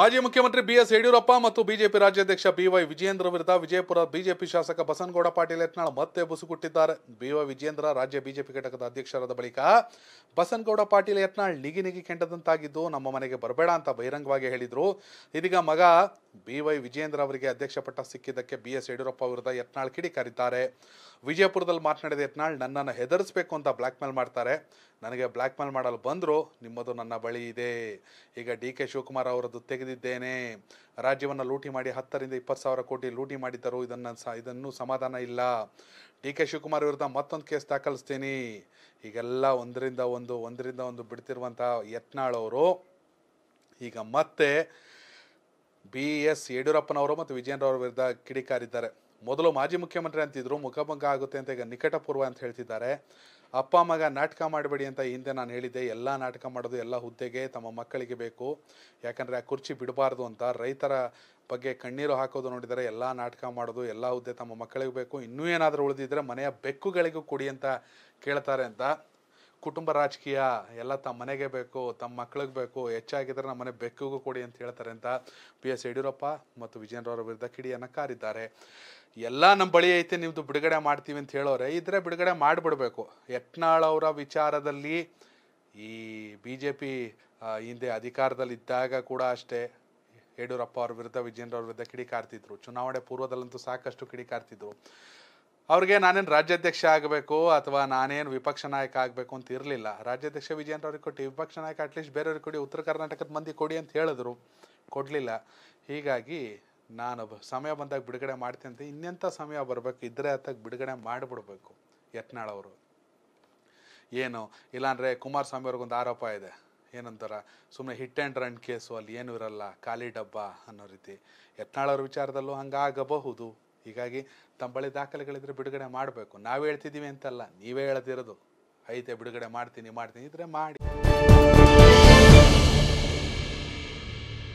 ಮಾಜಿ ಮುಖ್ಯಮಂತ್ರಿ ಬಿಎಸ್ ಯಡಿಯೂರಪ್ಪ ಮತ್ತು ಬಿಜೆಪಿ ರಾಜ್ಯಾಧ್ಯಕ್ಷ ಬಿವೈ ವಿಜೇಂದ್ರ ವಿರುದ್ಧ ವಿಜಯಪುರ ಬಿಜೆಪಿ ಶಾಸಕ ಬಸನಗೌಡ ಪಾಟೀಲ್ ಯತ್ನಾಳ್ ಮತ್ತೆ ಬುಸುಗುಟ್ಟಿದ್ದಾರೆ ಬಿವೈ ವಿಜೇಂದ್ರ ರಾಜ್ಯ ಬಿಜೆಪಿ ಘಟಕದ ಅಧ್ಯಕ್ಷರಾದ ಬಳಿಕ ಬಸನಗೌಡ ಪಾಟೀಲ್ ಯತ್ನಾಳ್ ನಿಗಿ ನಿಗಿ ಕೆಂಡದಂತಾಗಿದ್ದು ನಮ್ಮ ಮನೆಗೆ ಬರಬೇಡ ಅಂತ ಬಹಿರಂಗವಾಗಿ ಹೇಳಿದರು ಇದೀಗ ಮಗ ಬಿವೈ ವಿಜಯೇಂದ್ರ ಅವರಿಗೆ ಅಧ್ಯಕ್ಷ ಪಟ್ಟ ಸಿಕ್ಕಿದ್ದಕ್ಕೆ ಬಿಎಸ್ ಯಡಿಯೂರಪ್ಪ ವಿರುದ್ಧ ಯತ್ನಾಳ್ ಕಿಡಿಕಾರಿದ್ದಾರೆ ವಿಜಯಪುರದಲ್ಲಿ ಮಾತನಾಡಿದ ಯತ್ನಾಳ್ ನನ್ನನ್ನು ಹೆದರಿಸ್ಬೇಕು ಅಂತ ಬ್ಲ್ಯಾಕ್ ಮೇಲ್ ಮಾಡ್ತಾರೆ ನನಗೆ ಬ್ಲ್ಯಾಕ್ ಮೇಲ್ ಮಾಡಲು ಬಂದರು ನಿಮ್ಮದು ನನ್ನ ಬಳಿ ಇದೆ ಈಗ ಡಿ ಕೆ ಶಿವಕುಮಾರ್ ಅವರದ್ದು ತೆಗೆದಿದ್ದೇನೆ ರಾಜ್ಯವನ್ನು ಲೂಟಿ ಮಾಡಿ ಹತ್ತರಿಂದ ಇಪ್ಪತ್ತು ಸಾವಿರ ಕೋಟಿ ಲೂಟಿ ಮಾಡಿದ್ದರು ಇದನ್ನು ಸ ಇದನ್ನು ಸಮಾಧಾನ ಇಲ್ಲ ಡಿ ಕೆ ಶಿವಕುಮಾರ್ ವಿರುದ್ಧ ಮತ್ತೊಂದು ಕೇಸ್ ದಾಖಲಿಸ್ತೀನಿ ಈಗೆಲ್ಲ ಒಂದರಿಂದ ಒಂದು ಒಂದರಿಂದ ಒಂದು ಬಿಡ್ತಿರುವಂಥ ಯತ್ನಾಳ್ ಅವರು ಈಗ ಮತ್ತೆ ಬಿ ಎಸ್ ಯಡಿಯೂರಪ್ಪನವರು ಮತ್ತು ವಿಜಯನ್ ಅವರ ವಿರುದ್ಧ ಕಿಡಿಕಾರಿದ್ದಾರೆ ಮೊದಲು ಮಾಜಿ ಮುಖ್ಯಮಂತ್ರಿ ಅಂತಿದ್ರು ಮುಖಭಂಗ ಆಗುತ್ತೆ ಅಂತ ಈಗ ನಿಕಟಪೂರ್ವ ಅಂತ ಹೇಳ್ತಿದ್ದಾರೆ ಅಪ್ಪ ಮಗ ನಾಟಕ ಮಾಡಬೇಡಿ ಅಂತ ಹಿಂದೆ ನಾನು ಹೇಳಿದ್ದೆ ಎಲ್ಲ ನಾಟಕ ಮಾಡೋದು ಎಲ್ಲ ಹುದ್ದೆಗೆ ತಮ್ಮ ಮಕ್ಕಳಿಗೆ ಬೇಕು ಯಾಕಂದರೆ ಆ ಕುರ್ಚಿ ಬಿಡಬಾರ್ದು ಅಂತ ರೈತರ ಬಗ್ಗೆ ಕಣ್ಣೀರು ಹಾಕೋದು ನೋಡಿದರೆ ಎಲ್ಲ ನಾಟಕ ಮಾಡೋದು ಎಲ್ಲ ಹುದ್ದೆ ತಮ್ಮ ಮಕ್ಕಳಿಗೆ ಬೇಕು ಇನ್ನೂ ಏನಾದರೂ ಉಳಿದಿದ್ರೆ ಮನೆಯ ಬೆಕ್ಕುಗಳಿಗೂ ಕೊಡಿ ಅಂತ ಕೇಳ್ತಾರೆ ಅಂತ ಕುಟುಂಬ ರಾಜಕೀಯ ಎಲ್ಲ ತಮ್ಮ ಮನೆಗೆ ಬೇಕು ತಮ್ಮ ಮಕ್ಳಿಗೆ ಬೇಕು ಹೆಚ್ಚಾಗಿದ್ರೆ ನಮ್ಮ ಮನೆ ಬೆಕ್ಕಿಗೂ ಕೊಡಿ ಅಂತ ಹೇಳ್ತಾರೆ ಅಂತ ಪಿ ಎಸ್ ಯಡಿಯೂರಪ್ಪ ಮತ್ತು ವಿಜಯೇಂದ್ರವರ ವಿರುದ್ಧ ಕಿಡಿಯನ್ನು ಕಾರಿದ್ದಾರೆ ಎಲ್ಲ ನಮ್ಮ ಬಳಿ ಐತೆ ನಿಮ್ಮದು ಬಿಡುಗಡೆ ಮಾಡ್ತೀವಿ ಅಂತ ಹೇಳೋರೆ ಇದ್ರೆ ಬಿಡುಗಡೆ ಮಾಡಿಬಿಡಬೇಕು ಯತ್ನಾಳ್ ಅವರ ವಿಚಾರದಲ್ಲಿ ಈ ಬಿ ಜೆ ಪಿ ಹಿಂದೆ ಅಧಿಕಾರದಲ್ಲಿದ್ದಾಗ ಕೂಡ ಅಷ್ಟೇ ಯಡಿಯೂರಪ್ಪ ಅವ್ರ ವಿರುದ್ಧ ವಿಜಯೇಂದ್ರ ವಿರುದ್ಧ ಕಿಡಿ ಕಿಡಿಕಾರ್ತಿದ್ರು ಚುನಾವಣೆ ಪೂರ್ವದಲ್ಲಂತೂ ಸಾಕಷ್ಟು ಕಿಡಿ ಕಾರ್ತಿದ್ರು ಅವ್ರಿಗೆ ನಾನೇನು ರಾಜ್ಯಾಧ್ಯಕ್ಷ ಆಗಬೇಕು ಅಥವಾ ನಾನೇನು ವಿಪಕ್ಷ ನಾಯಕ ಆಗಬೇಕು ಅಂತ ಇರಲಿಲ್ಲ ರಾಜ್ಯಾಧ್ಯಕ್ಷ ಅವ್ರಿಗೆ ಕೊಟ್ಟು ವಿಪಕ್ಷ ನಾಯಕ ಅಟ್ಲೀಸ್ಟ್ ಬೇರೆಯವ್ರಿಗೆ ಕೊಡಿ ಉತ್ತರ ಕರ್ನಾಟಕದ ಮಂದಿ ಕೊಡಿ ಅಂತ ಹೇಳಿದ್ರು ಕೊಡಲಿಲ್ಲ ಹೀಗಾಗಿ ನಾನು ಸಮಯ ಬಂದಾಗ ಬಿಡುಗಡೆ ಮಾಡ್ತೀನಿ ಅಂತ ಇನ್ನೆಂಥ ಸಮಯ ಬರಬೇಕು ಇದ್ರೆ ಅತ್ತಾಗ ಬಿಡುಗಡೆ ಮಾಡಿಬಿಡ್ಬೇಕು ಯತ್ನಾಳವರು ಅವರು ಏನು ಇಲ್ಲಾಂದರೆ ಕುಮಾರಸ್ವಾಮಿ ಅವ್ರಿಗೊಂದು ಆರೋಪ ಇದೆ ಏನಂತಾರ ಸುಮ್ಮನೆ ಹಿಟ್ ಆ್ಯಂಡ್ ರನ್ ಕೇಸು ಅಲ್ಲಿ ಏನೂ ಇರಲ್ಲ ಖಾಲಿ ಡಬ್ಬ ಅನ್ನೋ ರೀತಿ ಯತ್ನಾಳವ್ರ ವಿಚಾರದಲ್ಲೂ ಹಂಗಾಗಬಹುದು ಹೀಗಾಗಿ ತಮ್ಮ ಬಳಿ ದಾಖಲೆಗಳಿದ್ರೆ ಬಿಡುಗಡೆ ಮಾಡಬೇಕು ನಾವು ಹೇಳ್ತಿದ್ದೀವಿ ಅಂತಲ್ಲ ನೀವೇ ಹೇಳದಿರೋದು ಐತೆ ಬಿಡುಗಡೆ ಮಾಡ್ತೀನಿ ಮಾಡ್ತೀನಿ ಇದ್ರೆ ಮಾಡಿ